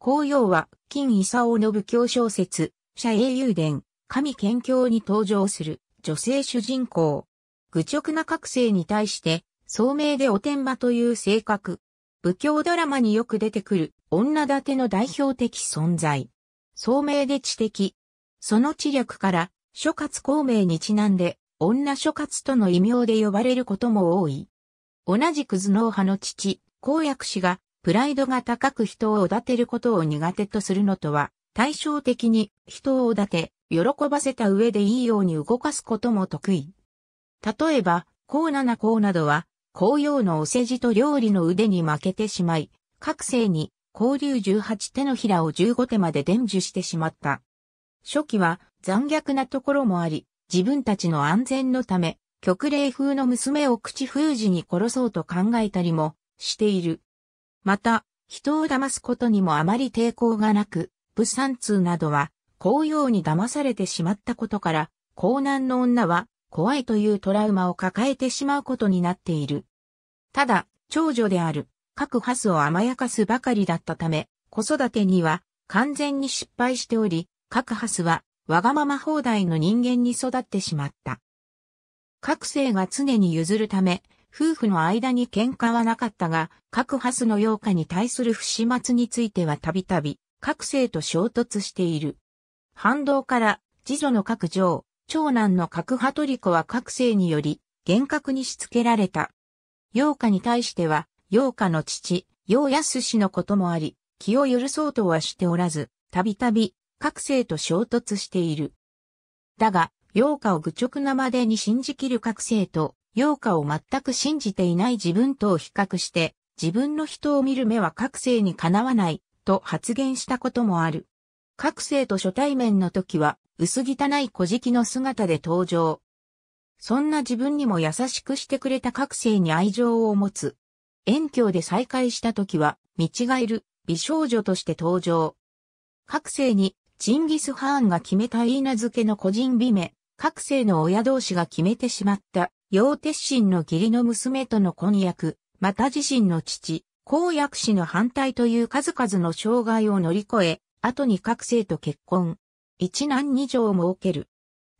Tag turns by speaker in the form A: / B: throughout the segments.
A: 紅葉は、金勲の武教小説、社英雄伝、神剣教に登場する女性主人公。愚直な覚醒に対して、聡明でおてんばという性格。武教ドラマによく出てくる女立ての代表的存在。聡明で知的。その知略から、諸葛孔明にちなんで、女諸葛との異名で呼ばれることも多い。同じく頭脳派の父、公約氏がプライドが高く人をおだてることを苦手とするのとは、対照的に人をおだて、喜ばせた上でいいように動かすことも得意。例えば、高七高などは、紅葉のお世辞と料理の腕に負けてしまい、各世に、交流18手のひらを15手まで伝授してしまった。初期は残虐なところもあり、自分たちの安全のため、極霊風の娘を口封じに殺そうと考えたりもしている。また、人を騙すことにもあまり抵抗がなく、物産通などは、紅葉に騙されてしまったことから、江南の女は、怖いというトラウマを抱えてしまうことになっている。ただ、長女である、各ハスを甘やかすばかりだったため、子育てには完全に失敗しており、各ハスはわがまま放題の人間に育ってしまった。各性が常に譲るため、夫婦の間に喧嘩はなかったが、各ハスの洋歌に対する不始末についてはたびたび、各性と衝突している。反動から、次女の各城、長男の各派トリコは各性により、厳格にしつけられた。洋歌に対しては、洋歌の父、洋安氏のこともあり、気を許そうとはしておらず、たびたび、各性と衝突している。だが、洋歌を愚直なまでに信じきる各生と、陽花を全く信じていない自分とを比較して、自分の人を見る目は覚醒にかなわない、と発言したこともある。覚醒と初対面の時は、薄汚い小敷の姿で登場。そんな自分にも優しくしてくれた覚醒に愛情を持つ。遠距で再会した時は、見違える美少女として登場。覚醒に、チンギス・ハーンが決めた言い名付けの個人美名、覚醒の親同士が決めてしまった楊鉄心の義理の娘との婚約、また自身の父、公約氏の反対という数々の障害を乗り越え、後に各生と結婚。一男二女を設ける。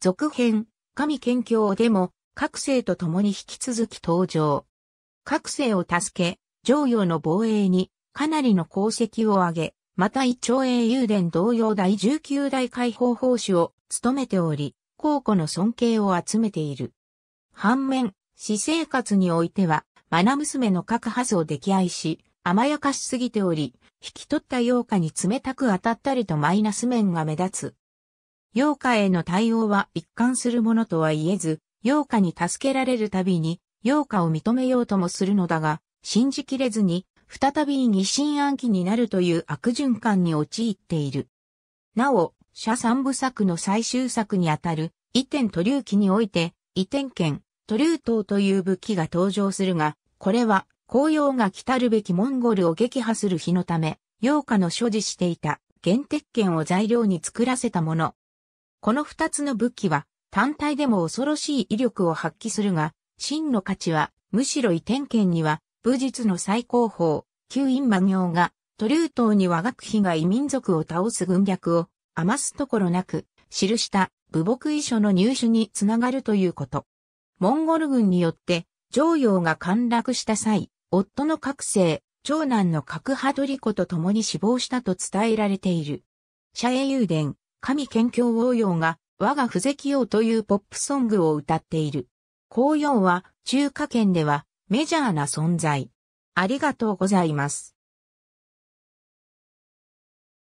A: 続編、神剣教でも、各生と共に引き続き登場。各生を助け、常用の防衛に、かなりの功績を挙げ、また一朝英雄伝同様第19代解放奉仕を務めており、高庫の尊敬を集めている。反面、私生活においては、マナ娘の各ハスを溺愛し、甘やかしすぎており、引き取った洋歌に冷たく当たったりとマイナス面が目立つ。洋歌への対応は一貫するものとは言えず、洋歌に助けられるたびに、洋歌を認めようともするのだが、信じきれずに、再び疑心暗鬼になるという悪循環に陥っている。なお、社三部作の最終作にあたる、移転と隆起において、移転権、トリュートという武器が登場するが、これは、紅葉が来たるべきモンゴルを撃破する日のため、洋歌の所持していた原鉄剣を材料に作らせたもの。この二つの武器は、単体でも恐ろしい威力を発揮するが、真の価値は、むしろ移転剣には、武術の最高峰、旧陰魔行が、トリュー島に我が国が異民族を倒す軍略を余すところなく記した武牧遺書の入手につながるということ。モンゴル軍によって、常陽が陥落した際、夫の覚醒、長男の覚ドリ子と共に死亡したと伝えられている。社営友伝、神謙虚王陽が、我が不石王というポップソングを歌っている。公葉は、中華圏では、メジャーな存在。ありがとうございます。